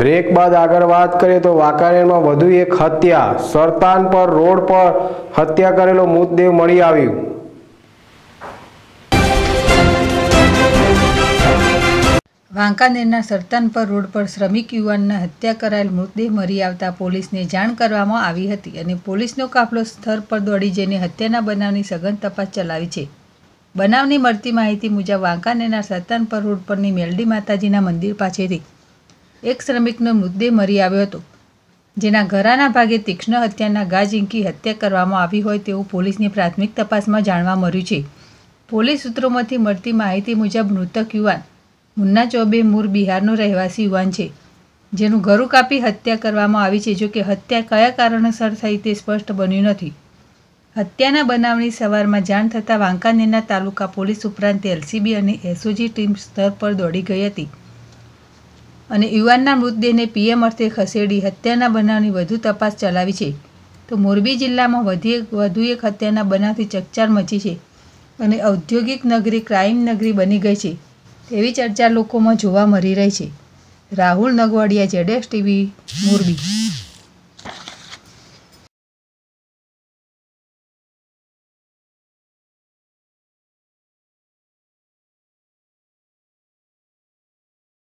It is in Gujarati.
બ્રેક બાદ આગળ વાત કરીએ તો વાંકાનેરમાં વધુ એક હત્યા સરતાન પર રોડ પર હત્યા કરેલો મૃતદેહ મળી આવ્યું વાંકાનેરના સરતાન પર રોડ પર શ્રમિક યુવાનના હત્યા કરાયેલ મૃતદેહ મરી આવતા પોલીસને જાણ કરવામાં આવી હતી અને પોલીસનો કાફલો સ્થળ પર દોડી જઈને હત્યાના બનાવની સઘન તપાસ ચલાવી છે બનાવની મળતી માહિતી મુજબ વાંકાનેરના સરતાન પર રોડ પરની મેલડી માતાજીના મંદિર પાસેથી એક શ્રમિકનો મૃતદેહ મરી આવ્યો હતો જેના ઘરાના ભાગે તીક્ષ્ણ હત્યાના ગા ઝીંકી હત્યા કરવામાં આવી હોય તેવું પોલીસની પ્રાથમિક તપાસમાં જાણવા મળ્યું છે પોલીસ સૂત્રોમાંથી મળતી માહિતી મુજબ મૃતક યુવાન મુન્ના ચોબે મૂર બિહારનો રહેવાસી યુવાન છે જેનું ગરુ કાપી હત્યા કરવામાં આવી છે જોકે હત્યા કયા કારણોસર થઈ તે સ્પષ્ટ બન્યું નથી હત્યાના બનાવની સવારમાં જાણ થતાં વાંકાનેરના તાલુકા પોલીસ ઉપરાંત એલસીબી અને એસઓજી ટીમ સ્તર પર દોડી ગઈ હતી અને યુવાનના મૃતદેહને પીએમ અર્થે ખસેડી હત્યાના બનાવની વધુ તપાસ ચલાવી છે તો મોરબી જિલ્લામાં વધી એક વધુ એક હત્યાના બનાવથી ચકચાર મચી છે અને ઔદ્યોગિક નગરી ક્રાઇમ નગરી બની ગઈ છે તેવી ચર્ચા લોકોમાં જોવા મળી રહી છે રાહુલ નગવાડિયા જેડેશ ટીવી મોરબી